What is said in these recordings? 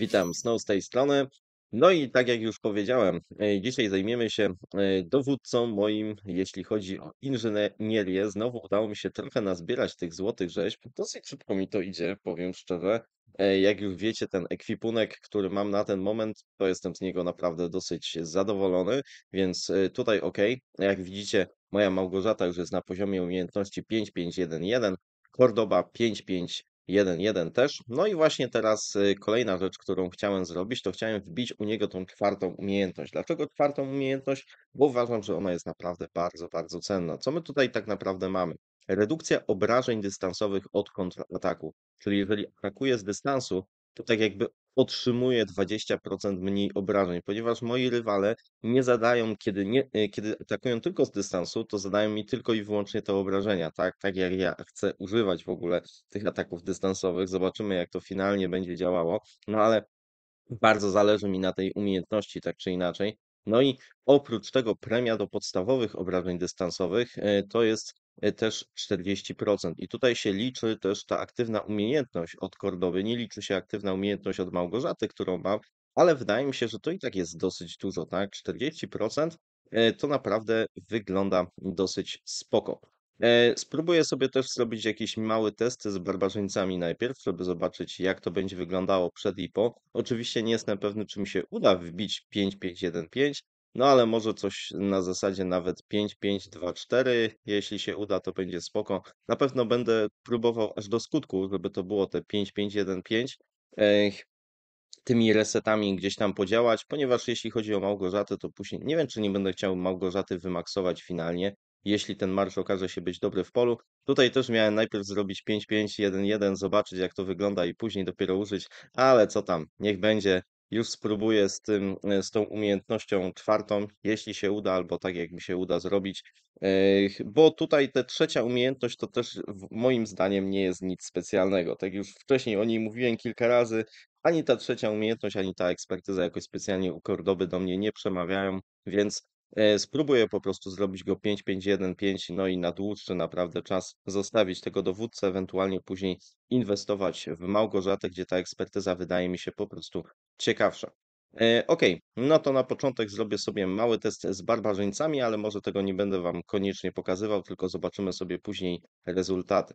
Witam, Snow z tej strony. No i tak jak już powiedziałem, e, dzisiaj zajmiemy się e, dowódcą moim, jeśli chodzi o inżynierię. Znowu udało mi się trochę nazbierać tych złotych rzeźb. Dosyć szybko mi to idzie, powiem szczerze. E, jak już wiecie, ten ekwipunek, który mam na ten moment, to jestem z niego naprawdę dosyć zadowolony, więc tutaj ok. Jak widzicie, moja Małgorzata już jest na poziomie umiejętności 5511, Cordoba 55 1-1 też. No i właśnie teraz y, kolejna rzecz, którą chciałem zrobić, to chciałem wbić u niego tą czwartą umiejętność. Dlaczego czwartą umiejętność? Bo uważam, że ona jest naprawdę bardzo, bardzo cenna. Co my tutaj tak naprawdę mamy? Redukcja obrażeń dystansowych od kontrataku. Czyli jeżeli atakuje z dystansu, to tak jakby otrzymuję 20% mniej obrażeń, ponieważ moi rywale nie zadają, kiedy, nie, e, kiedy atakują tylko z dystansu, to zadają mi tylko i wyłącznie te obrażenia, tak, tak jak ja chcę używać w ogóle tych ataków dystansowych. Zobaczymy, jak to finalnie będzie działało, no ale bardzo zależy mi na tej umiejętności, tak czy inaczej. No i oprócz tego premia do podstawowych obrażeń dystansowych e, to jest Y, też 40%. I tutaj się liczy też ta aktywna umiejętność od Kordowy. Nie liczy się aktywna umiejętność od Małgorzaty, którą mam, ale wydaje mi się, że to i tak jest dosyć dużo, tak? 40% y, to naprawdę wygląda dosyć spoko. Y, spróbuję sobie też zrobić jakieś mały testy z barbarzyńcami najpierw, żeby zobaczyć, jak to będzie wyglądało przed i po. Oczywiście nie jestem pewny, czy mi się uda wbić 5515, no ale może coś na zasadzie nawet 5-5-2-4. Jeśli się uda, to będzie spoko. Na pewno będę próbował aż do skutku, żeby to było te 5-5-1-5. Tymi resetami gdzieś tam podziałać, ponieważ jeśli chodzi o Małgorzatę, to później nie wiem, czy nie będę chciał Małgorzaty wymaksować finalnie, jeśli ten marsz okaże się być dobry w polu. Tutaj też miałem najpierw zrobić 5-5-1-1, zobaczyć jak to wygląda i później dopiero użyć, ale co tam, niech będzie. Już spróbuję z, tym, e, z tą umiejętnością czwartą, jeśli się uda, albo tak jak mi się uda zrobić. Bo tutaj ta trzecia umiejętność to też moim zdaniem nie jest nic specjalnego. Tak już wcześniej o niej mówiłem kilka razy. Ani ta trzecia umiejętność, ani ta ekspertyza jakoś specjalnie u Kordoby do mnie nie przemawiają, więc E, spróbuję po prostu zrobić go 5-5-1-5, no i na dłuższy naprawdę czas zostawić tego dowódcę, ewentualnie później inwestować w Małgorzatę, gdzie ta ekspertyza wydaje mi się po prostu ciekawsza. E, ok, no to na początek zrobię sobie mały test z barbarzyńcami, ale może tego nie będę Wam koniecznie pokazywał, tylko zobaczymy sobie później rezultaty.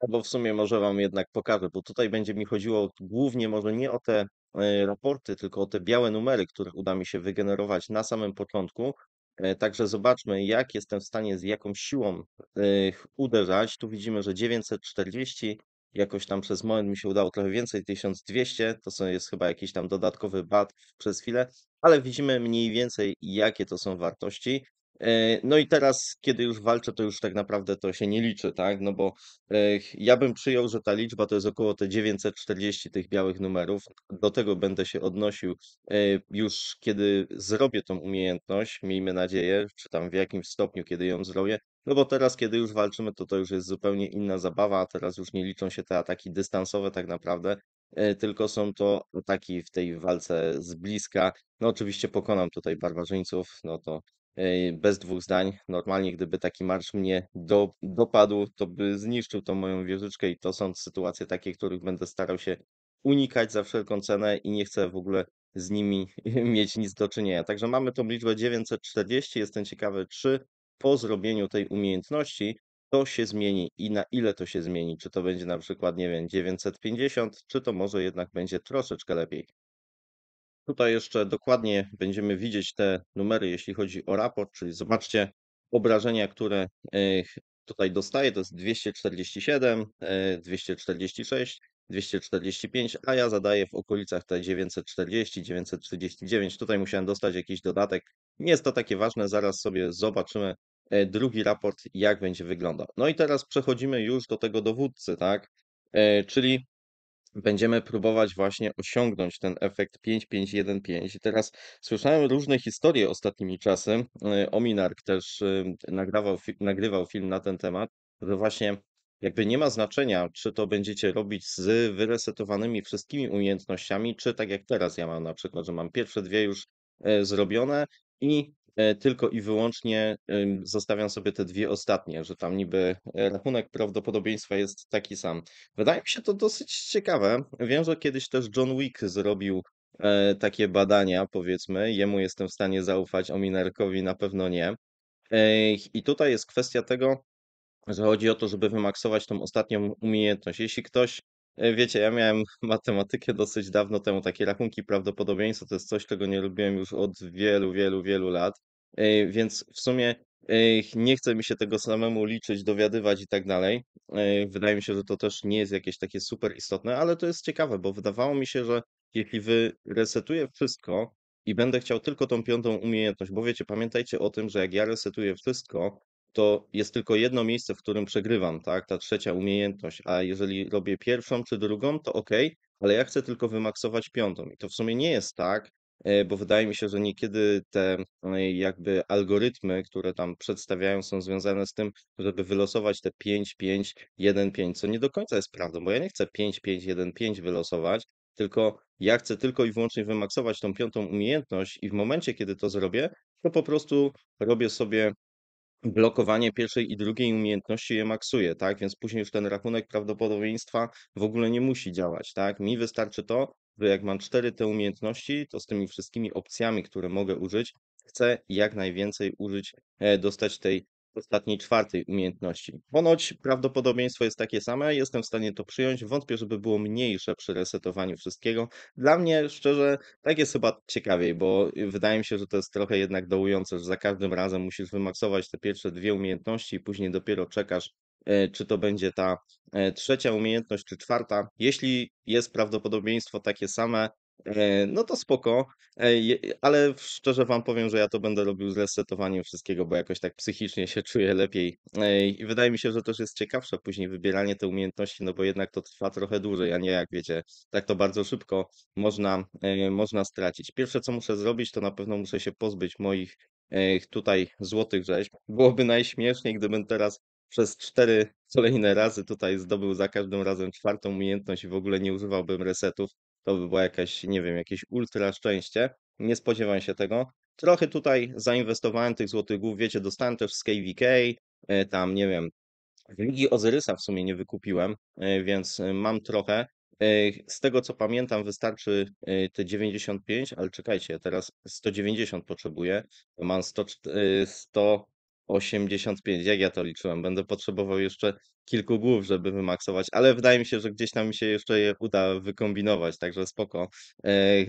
Albo w sumie może Wam jednak pokażę, bo tutaj będzie mi chodziło głównie może nie o te E, raporty, tylko o te białe numery, które uda mi się wygenerować na samym początku. E, także zobaczmy, jak jestem w stanie z jaką siłą e, uderzać. Tu widzimy, że 940, jakoś tam przez moment mi się udało trochę więcej, 1200, to jest chyba jakiś tam dodatkowy bat przez chwilę, ale widzimy mniej więcej, jakie to są wartości. E, no i teraz, kiedy już walczę, to już tak naprawdę to się nie liczy, tak? No bo e, ja bym przyjął, że ta liczba to jest około te 940 tych białych numerów. Do tego będę się odnosił e, już kiedy zrobię tą umiejętność, miejmy nadzieję, czy tam w jakim stopniu, kiedy ją zrobię. No bo teraz, kiedy już walczymy, to to już jest zupełnie inna zabawa, a teraz już nie liczą się te ataki dystansowe tak naprawdę, tylko są to ataki w tej walce z bliska. No oczywiście pokonam tutaj barbarzyńców, no to bez dwóch zdań. Normalnie, gdyby taki marsz mnie do, dopadł, to by zniszczył tą moją wieżyczkę i to są sytuacje takie, których będę starał się unikać za wszelką cenę i nie chcę w ogóle z nimi mieć nic do czynienia. Także mamy tą liczbę 940. Jestem ciekawy, czy po zrobieniu tej umiejętności to się zmieni i na ile to się zmieni. Czy to będzie na przykład, nie wiem, 950, czy to może jednak będzie troszeczkę lepiej. Tutaj jeszcze dokładnie będziemy widzieć te numery, jeśli chodzi o raport, czyli zobaczcie obrażenia, które e, tutaj dostaję, to jest 247, 246, 245, a ja zadaję w okolicach te 940, 939. Tutaj musiałem dostać jakiś dodatek. Nie jest to takie ważne, zaraz sobie zobaczymy e, drugi raport, jak będzie wyglądał. No i teraz przechodzimy już do tego dowódcy, tak? E, czyli będziemy próbować właśnie osiągnąć ten efekt 5515. I teraz słyszałem różne historie ostatnimi czasy. E, Ominark też e, nagrywał, nagrywał film na ten temat, że właśnie jakby nie ma znaczenia, czy to będziecie robić z wyresetowanymi wszystkimi umiejętnościami, czy tak jak teraz ja mam na przykład, że mam pierwsze dwie już e, zrobione i E, tylko i wyłącznie zostawiam sobie te dwie ostatnie, że tam niby e, rachunek prawdopodobieństwa jest taki sam. Wydaje mi się to dosyć ciekawe. Wiem, że kiedyś też John Wick zrobił e, takie badania, powiedzmy. Jemu jestem w stanie zaufać, Minerkowi na pewno nie. I tutaj jest kwestia tego, że chodzi o to, żeby wymaksować tą ostatnią umiejętność. Jeśli ktoś E, wiecie, ja miałem matematykę dosyć dawno temu, takie rachunki prawdopodobieństwa to jest coś, czego nie lubiłem już od wielu, wielu, wielu lat, e, więc w sumie e, nie chce mi się tego samemu liczyć, dowiadywać i tak dalej. Wydaje mi się, że to też nie jest jakieś takie super istotne, ale to jest ciekawe, bo wydawało mi się, że jeśli wyresetuję wszystko i będę chciał tylko tą piątą umiejętność, bo wiecie, pamiętajcie o tym, że jak ja resetuję wszystko, to jest tylko jedno miejsce, w którym przegrywam, tak? Ta trzecia umiejętność, a jeżeli robię pierwszą czy drugą, to ok, ale ja chcę tylko wymaksować piątą. I to w sumie nie jest tak, e, bo wydaje mi się, że niekiedy te e, jakby algorytmy, które tam przedstawiają, są związane z tym, żeby wylosować te 5, 5, 1, 5, co nie do końca jest prawdą, bo ja nie chcę 5, 5, 1, 5 wylosować, tylko ja chcę tylko i wyłącznie wymaksować tą piątą umiejętność i w momencie, kiedy to zrobię, to po prostu robię sobie blokowanie pierwszej i drugiej umiejętności je maksuje, tak? Więc później już ten rachunek prawdopodobieństwa w ogóle nie musi działać, tak? Mi wystarczy to, że jak mam cztery te umiejętności, to z tymi wszystkimi opcjami, które mogę użyć, chcę jak najwięcej użyć, e, dostać tej ostatniej czwartej umiejętności. Ponoć prawdopodobieństwo jest takie same, jestem w stanie to przyjąć, wątpię, żeby było mniejsze przy resetowaniu wszystkiego. Dla mnie, szczerze, tak jest chyba ciekawiej, bo wydaje mi się, że to jest trochę jednak dołujące, że za każdym razem musisz wymaksować te pierwsze dwie umiejętności i później dopiero czekasz, e, czy to będzie ta e, trzecia umiejętność, czy czwarta. Jeśli jest prawdopodobieństwo takie same, E, no to spoko, ale szczerze Wam powiem, że ja to będę robił z resetowaniem wszystkiego, bo jakoś tak psychicznie się czuję lepiej. I wydaje mi się, że też jest ciekawsze później wybieranie te umiejętności, no bo jednak to trwa trochę dłużej, a nie jak wiecie, tak to bardzo szybko można, e, można stracić. Pierwsze co muszę zrobić, to na pewno muszę się pozbyć moich e, tutaj złotych rzeźb. Byłoby najśmieszniej, gdybym teraz przez cztery kolejne razy tutaj zdobył za każdym razem czwartą umiejętność i w ogóle nie używałbym resetów to by jakaś, nie wiem, jakieś ultra szczęście. Nie spodziewam się tego. Trochę tutaj zainwestowałem tych złotych głów, wiecie, dostałem też z KVK, e, tam, nie wiem, Ligi Ozyrysa w sumie nie wykupiłem, e, więc e, mam trochę. Z tego co pamiętam, wystarczy te 95, ale czekajcie, teraz 190 potrzebuję. Mam 100, 185, jak ja to liczyłem? Będę potrzebował jeszcze kilku głów, żeby wymaksować, ale wydaje mi się, że gdzieś tam mi się jeszcze je uda wykombinować, także spoko,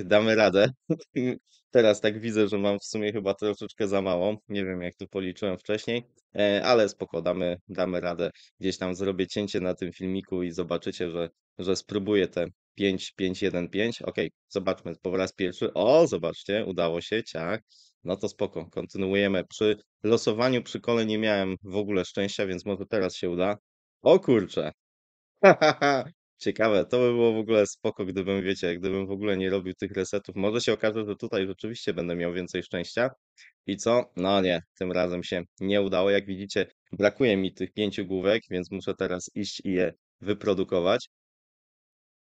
damy radę. Teraz tak widzę, że mam w sumie chyba troszeczkę za mało, nie wiem jak tu policzyłem wcześniej, e, ale spoko, damy, damy radę. Gdzieś tam zrobię cięcie na tym filmiku i zobaczycie, że, że spróbuję te 5, 5, 1, 5. Ok, zobaczmy po raz pierwszy. O, zobaczcie, udało się, ciach. No to spoko, kontynuujemy. Przy losowaniu przy kole nie miałem w ogóle szczęścia, więc może teraz się uda. O kurczę. Ciekawe, to by było w ogóle spoko, gdybym, wiecie, gdybym w ogóle nie robił tych resetów. Może się okaże, że tutaj rzeczywiście będę miał więcej szczęścia. I co? No nie, tym razem się nie udało. Jak widzicie, brakuje mi tych pięciu główek, więc muszę teraz iść i je wyprodukować.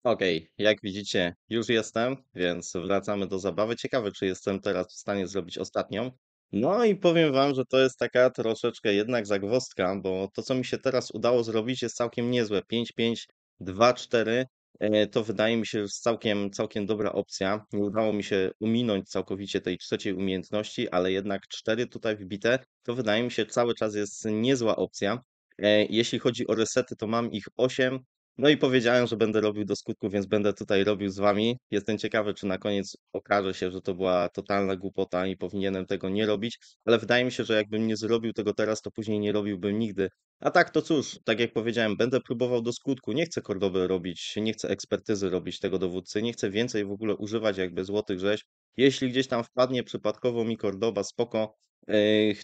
Okej, jak widzicie, już jestem, więc wracamy do zabawy. Ciekawe, czy jestem teraz w stanie zrobić ostatnią. No i powiem wam, że to jest taka troszeczkę jednak zagwozdka, bo to, co mi się teraz udało zrobić, jest całkiem niezłe. 5-5, 2-4 e, to wydaje mi się jest całkiem, całkiem dobra opcja. Nie udało mi się ominąć całkowicie tej trzeciej umiejętności, ale jednak 4 tutaj wbite, to wydaje mi się cały czas jest niezła opcja. E, jeśli chodzi o resety, to mam ich 8, no i powiedziałem, że będę robił do skutku, więc będę tutaj robił z wami. Jestem ciekawy, czy na koniec okaże się, że to była totalna głupota i powinienem tego nie robić, ale wydaje mi się, że jakbym nie zrobił tego teraz, to później nie robiłbym nigdy. A tak to cóż, tak jak powiedziałem, będę próbował do skutku. Nie chcę kordowy robić, nie chcę ekspertyzy robić tego dowódcy, nie chcę więcej w ogóle używać jakby złotych rzeźb. Jeśli gdzieś tam wpadnie przypadkowo mi Cordoba, spoko,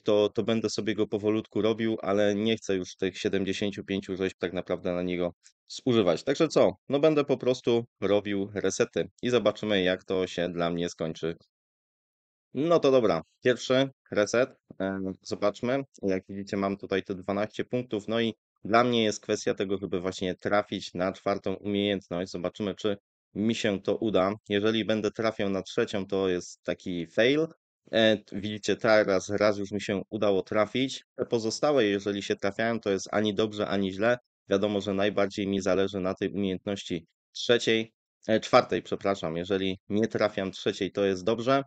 to, to będę sobie go powolutku robił, ale nie chcę już tych 75 rzeźb tak naprawdę na niego zużywać. Także co? No będę po prostu robił resety i zobaczymy jak to się dla mnie skończy. No to dobra, pierwszy reset, zobaczmy. Jak widzicie mam tutaj te 12 punktów, no i dla mnie jest kwestia tego, żeby właśnie trafić na czwartą umiejętność. Zobaczymy, czy mi się to uda. Jeżeli będę trafiał na trzecią, to jest taki fail. E, widzicie, teraz raz już mi się udało trafić. Te pozostałe, jeżeli się trafiają, to jest ani dobrze, ani źle. Wiadomo, że najbardziej mi zależy na tej umiejętności trzeciej, e, czwartej, przepraszam. Jeżeli nie trafiam trzeciej, to jest dobrze.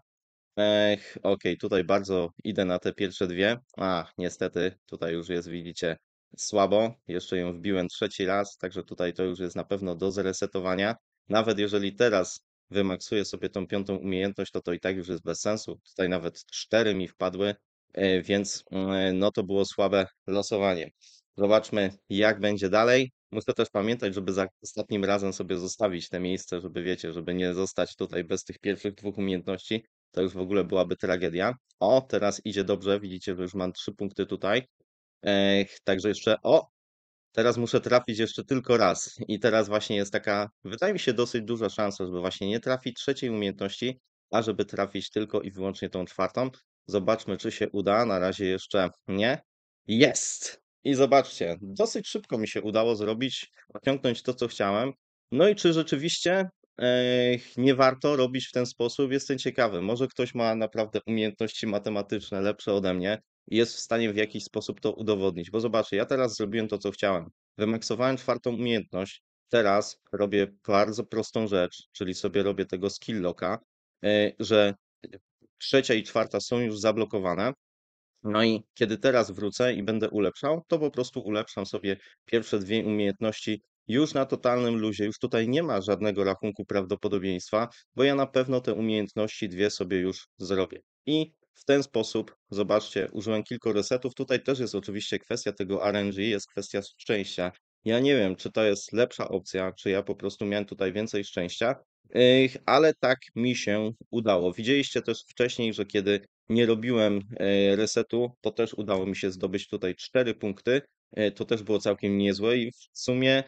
Ech, ok, tutaj bardzo idę na te pierwsze dwie. Ach, niestety, tutaj już jest, widzicie, słabo. Jeszcze ją wbiłem trzeci raz, także tutaj to już jest na pewno do zresetowania nawet jeżeli teraz wymaksuję sobie tą piątą umiejętność, to to i tak już jest bez sensu. Tutaj nawet cztery mi wpadły, e, więc mm, e, no to było słabe losowanie. Zobaczmy, jak będzie dalej. Muszę też pamiętać, żeby za ostatnim razem sobie zostawić te miejsce, żeby wiecie, żeby nie zostać tutaj bez tych pierwszych dwóch umiejętności. To już w ogóle byłaby tragedia. O, teraz idzie dobrze, widzicie, że już mam trzy punkty tutaj. Ech, także jeszcze, o, Teraz muszę trafić jeszcze tylko raz i teraz właśnie jest taka, wydaje mi się, dosyć duża szansa, żeby właśnie nie trafić trzeciej umiejętności, a żeby trafić tylko i wyłącznie tą czwartą. Zobaczmy, czy się uda. Na razie jeszcze nie. Jest! I zobaczcie, dosyć szybko mi się udało zrobić, osiągnąć to, co chciałem. No i czy rzeczywiście nie warto robić w ten sposób. Jestem ciekawy, może ktoś ma naprawdę umiejętności matematyczne lepsze ode mnie i jest w stanie w jakiś sposób to udowodnić. Bo zobaczę, ja teraz zrobiłem to, co chciałem. Wymaksowałem czwartą umiejętność. Teraz robię bardzo prostą rzecz, czyli sobie robię tego skill locka, e, że trzecia i czwarta są już zablokowane. No i kiedy teraz wrócę i będę ulepszał, to po prostu ulepszam sobie pierwsze dwie umiejętności już na totalnym luzie, już tutaj nie ma żadnego rachunku prawdopodobieństwa, bo ja na pewno te umiejętności dwie sobie już zrobię. I w ten sposób, zobaczcie, użyłem kilku resetów. Tutaj też jest oczywiście kwestia tego RNG, jest kwestia szczęścia. Ja nie wiem, czy to jest lepsza opcja, czy ja po prostu miałem tutaj więcej szczęścia, ale tak mi się udało. Widzieliście też wcześniej, że kiedy nie robiłem e, resetu, to też udało mi się zdobyć tutaj cztery punkty. E, to też było całkiem niezłe i w sumie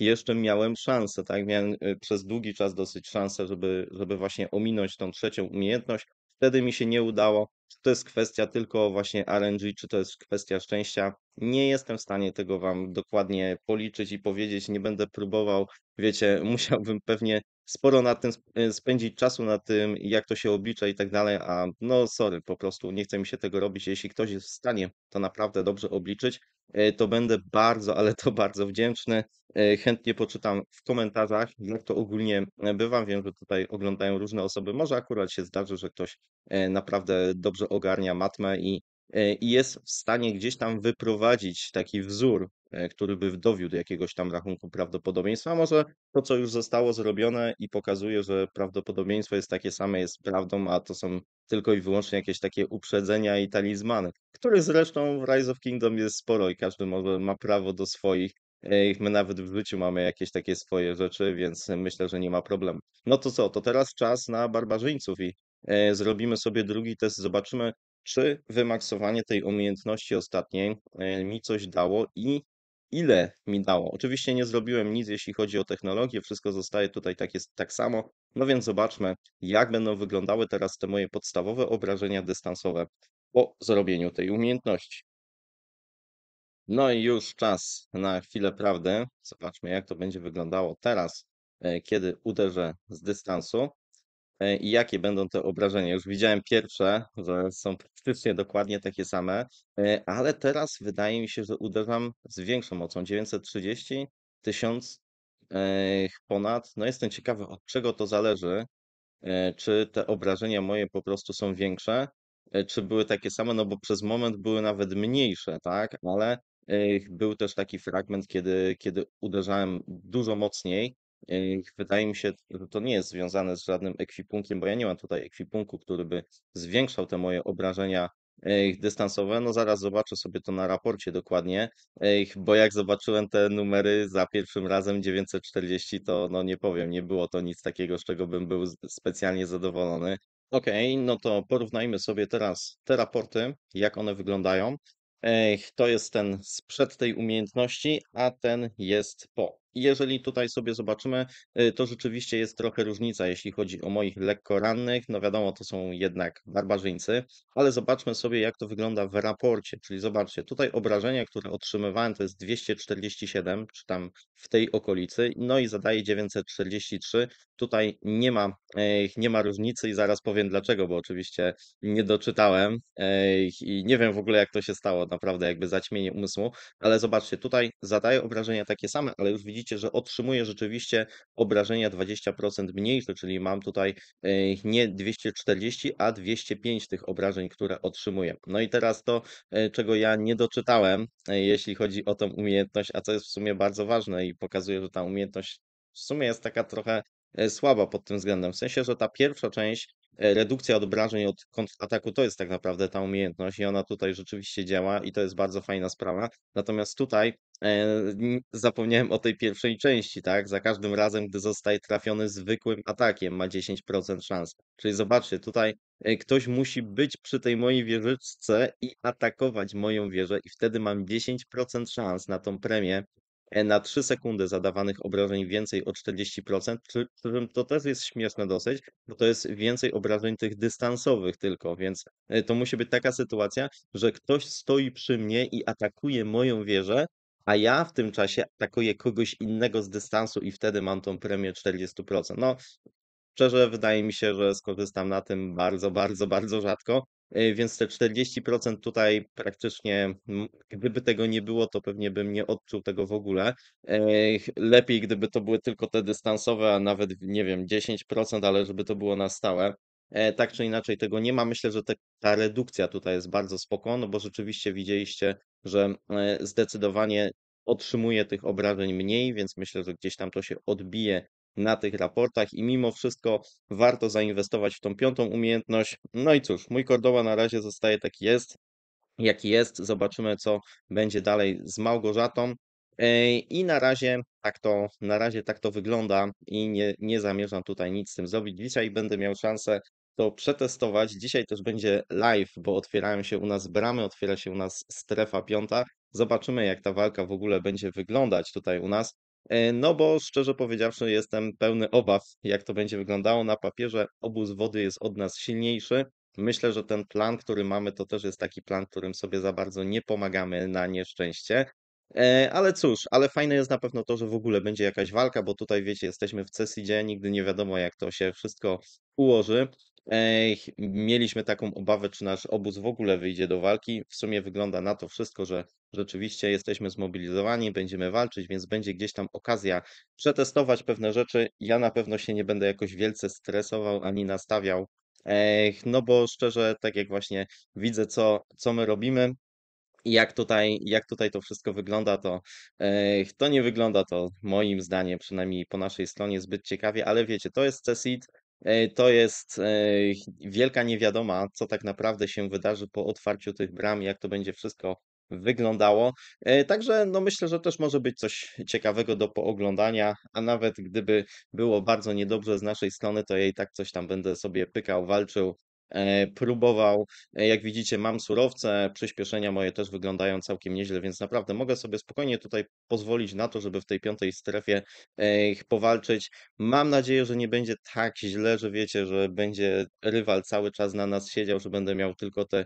jeszcze miałem szansę, tak? Miałem e, przez długi czas dosyć szansę, żeby, żeby właśnie ominąć tą trzecią umiejętność. Wtedy mi się nie udało. Czy to jest kwestia tylko właśnie RNG, czy to jest kwestia szczęścia? Nie jestem w stanie tego wam dokładnie policzyć i powiedzieć. Nie będę próbował, wiecie, musiałbym pewnie sporo na tym e, spędzić czasu na tym, jak to się oblicza i tak dalej, a no sorry, po prostu nie chce mi się tego robić. Jeśli ktoś jest w stanie to naprawdę dobrze obliczyć, E, to będę bardzo, ale to bardzo wdzięczny. E, chętnie poczytam w komentarzach, jak to ogólnie e, bywa. Wiem, że tutaj oglądają różne osoby. Może akurat się zdarzy, że ktoś naprawdę dobrze ogarnia matmę i, i jest w stanie gdzieś tam wyprowadzić taki wzór E, który by dowiódł jakiegoś tam rachunku prawdopodobieństwa, a może to, co już zostało zrobione i pokazuje, że prawdopodobieństwo jest takie same, jest prawdą, a to są tylko i wyłącznie jakieś takie uprzedzenia i talizmany, których zresztą w Rise of Kingdom jest sporo i każdy może ma prawo do swoich. E, my nawet w życiu mamy jakieś takie swoje rzeczy, więc myślę, że nie ma problemu. No to co, to teraz czas na barbarzyńców i e, zrobimy sobie drugi test, zobaczymy, czy wymaksowanie tej umiejętności ostatniej mi coś dało i ile mi dało. Oczywiście nie zrobiłem nic, jeśli chodzi o technologię, wszystko zostaje tutaj tak, jest, tak samo. No więc zobaczmy, jak będą wyglądały teraz te moje podstawowe obrażenia dystansowe po zrobieniu tej umiejętności. No i już czas na chwilę prawdy. Zobaczmy, jak to będzie wyglądało teraz, e, kiedy uderzę z dystansu. E, i jakie będą te obrażenia. Już widziałem pierwsze, że są praktycznie dokładnie takie same, e, ale teraz wydaje mi się, że uderzam z większą mocą 930, 1000 e, ponad. No jestem ciekawy, od czego to zależy. Czy te obrażenia moje po prostu są większe, czy były takie same, no bo przez moment były nawet mniejsze, tak? Ale był też taki fragment, kiedy, kiedy uderzałem dużo mocniej Yy, wydaje mi się, że to nie jest związane z żadnym ekwipunkiem, bo ja nie mam tutaj ekwipunku, który by zwiększał te moje obrażenia yy, dystansowe. No zaraz zobaczę sobie to na raporcie dokładnie, yy, bo jak zobaczyłem te numery za pierwszym razem 940, to no nie powiem, nie było to nic takiego, z czego bym był specjalnie zadowolony. OK, no to porównajmy sobie teraz te raporty, jak one wyglądają. To jest ten sprzed tej umiejętności, a ten jest po. Jeżeli tutaj sobie zobaczymy, y, to rzeczywiście jest trochę różnica, jeśli chodzi o moich lekko rannych. No wiadomo, to są jednak barbarzyńcy, ale zobaczmy sobie, jak to wygląda w raporcie. Czyli zobaczcie, tutaj obrażenia, które otrzymywałem, to jest 247, czy tam w tej okolicy, no i zadaje 943, tutaj nie ma, nie ma różnicy i zaraz powiem dlaczego, bo oczywiście nie doczytałem i nie wiem w ogóle jak to się stało, naprawdę jakby zaćmienie umysłu, ale zobaczcie, tutaj zadaję obrażenia takie same, ale już widzicie, że otrzymuję rzeczywiście obrażenia 20% mniejsze, czyli mam tutaj nie 240, a 205 tych obrażeń, które otrzymuję. No i teraz to, e, czego ja nie doczytałem, e, jeśli chodzi o tą umiejętność, a co jest w sumie bardzo ważne i pokazuje, że ta umiejętność w sumie jest taka trochę E, słaba pod tym względem. W sensie, że ta pierwsza część, e, redukcja odbrażeń od kontrataku, to jest tak naprawdę ta umiejętność i ona tutaj rzeczywiście działa i to jest bardzo fajna sprawa. Natomiast tutaj e, zapomniałem o tej pierwszej części, tak? Za każdym razem, gdy zostaje trafiony zwykłym atakiem, ma 10% szans. Czyli zobaczcie, tutaj ktoś musi być przy tej mojej wieżyczce i atakować moją wieżę, i wtedy mam 10% szans na tą premię na 3 sekundy zadawanych obrażeń więcej o 40%, to też jest śmieszne dosyć, bo to jest więcej obrażeń tych dystansowych tylko, więc e, to musi być taka sytuacja, że ktoś stoi przy mnie i atakuje moją wieżę, a ja w tym czasie atakuję kogoś innego z dystansu i wtedy mam tą premię 40%. No, szczerze wydaje mi się, że skorzystam na tym bardzo, bardzo, bardzo rzadko, Y, więc te 40% tutaj praktycznie, gdyby tego nie było, to pewnie bym nie odczuł tego w ogóle. E, lepiej, gdyby to były tylko te dystansowe, a nawet, nie wiem, 10%, ale żeby to było na stałe. E, tak czy inaczej tego nie ma. Myślę, że te, ta redukcja tutaj jest bardzo spokojna, no bo rzeczywiście widzieliście, że e, zdecydowanie otrzymuje tych obrażeń mniej, więc myślę, że gdzieś tam to się odbije na tych raportach i mimo wszystko warto zainwestować w tą piątą umiejętność. No i cóż, mój kordowa na razie zostaje taki jest, jaki jest. Zobaczymy, co będzie dalej z Małgorzatą. E, I na razie tak to, na razie tak to wygląda i nie, nie zamierzam tutaj nic z tym zrobić. Dzisiaj będę miał szansę to przetestować. Dzisiaj też będzie live, bo otwierają się u nas bramy, otwiera się u nas strefa piąta. Zobaczymy, jak ta walka w ogóle będzie wyglądać tutaj u nas. E, no bo szczerze powiedziawszy, jestem pełny obaw, jak to będzie wyglądało na papierze. Obóz wody jest od nas silniejszy. Myślę, że ten plan, który mamy, to też jest taki plan, którym sobie za bardzo nie pomagamy na nieszczęście. E, ale cóż, ale fajne jest na pewno to, że w ogóle będzie jakaś walka, bo tutaj wiecie, jesteśmy w dzień, nigdy nie wiadomo jak to się wszystko ułoży. E, mieliśmy taką obawę, czy nasz obóz w ogóle wyjdzie do walki. W sumie wygląda na to wszystko, że rzeczywiście jesteśmy zmobilizowani, będziemy walczyć, więc będzie gdzieś tam okazja przetestować pewne rzeczy. Ja na pewno się nie będę jakoś wielce stresował ani nastawiał. E, no bo szczerze, tak jak właśnie widzę, co, co my robimy, jak tutaj, jak tutaj to wszystko wygląda, to, to nie wygląda to moim zdaniem, przynajmniej po naszej stronie, zbyt ciekawie, ale wiecie, to jest CSID, e, to jest wielka niewiadoma, co tak naprawdę się wydarzy po otwarciu tych bram, jak to będzie wszystko wyglądało. E, także no myślę, że też może być coś ciekawego do pooglądania, a nawet gdyby było bardzo niedobrze z naszej strony, to jej tak coś tam będę sobie pykał, walczył, E, próbował. E, jak widzicie, mam surowce, przyspieszenia moje też wyglądają całkiem nieźle, więc naprawdę mogę sobie spokojnie tutaj pozwolić na to, żeby w tej piątej strefie e, powalczyć. Mam nadzieję, że nie będzie tak źle, że wiecie, że będzie rywal cały czas na nas siedział, że będę miał tylko te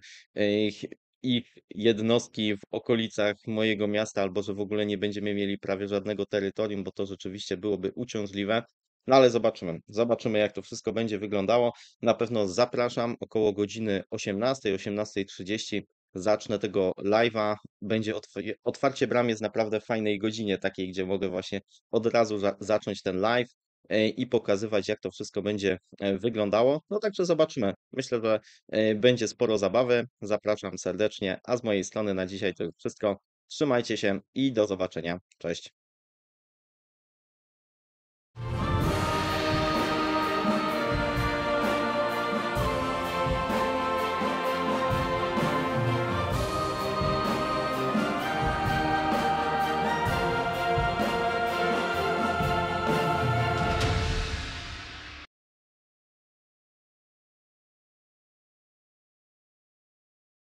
ich jednostki w okolicach mojego miasta, albo że w ogóle nie będziemy mieli prawie żadnego terytorium, bo to rzeczywiście byłoby uciążliwe. No ale zobaczymy. Zobaczymy, jak to wszystko będzie wyglądało. Na pewno zapraszam około godziny 18, 18.30 zacznę tego live'a. Będzie otwarcie bram jest naprawdę w fajnej godzinie, takiej, gdzie mogę właśnie od razu zacząć ten live e, i pokazywać, jak to wszystko będzie e, wyglądało. No także zobaczymy. Myślę, że e, będzie sporo zabawy. Zapraszam serdecznie, a z mojej strony na dzisiaj to już wszystko. Trzymajcie się i do zobaczenia. Cześć.